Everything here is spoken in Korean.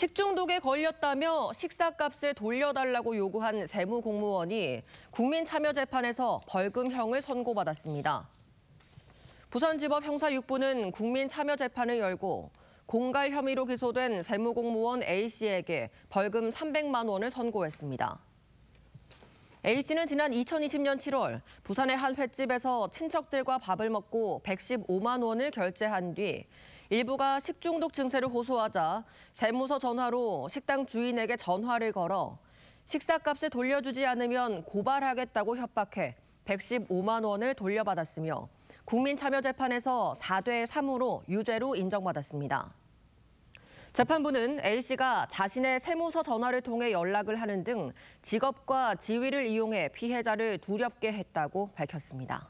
식중독에 걸렸다며 식사값을 돌려달라고 요구한 세무공무원이 국민참여재판에서 벌금형을 선고받았습니다. 부산지법 형사 6부는 국민참여재판을 열고 공갈 혐의로 기소된 세무공무원 A씨에게 벌금 300만 원을 선고했습니다. A씨는 지난 2020년 7월 부산의 한 횟집에서 친척들과 밥을 먹고 115만 원을 결제한 뒤 일부가 식중독 증세를 호소하자 세무서 전화로 식당 주인에게 전화를 걸어 식사값을 돌려주지 않으면 고발하겠다고 협박해 115만 원을 돌려받았으며 국민참여재판에서 4대 3으로 유죄로 인정받았습니다. 재판부는 A씨가 자신의 세무서 전화를 통해 연락을 하는 등 직업과 지위를 이용해 피해자를 두렵게 했다고 밝혔습니다.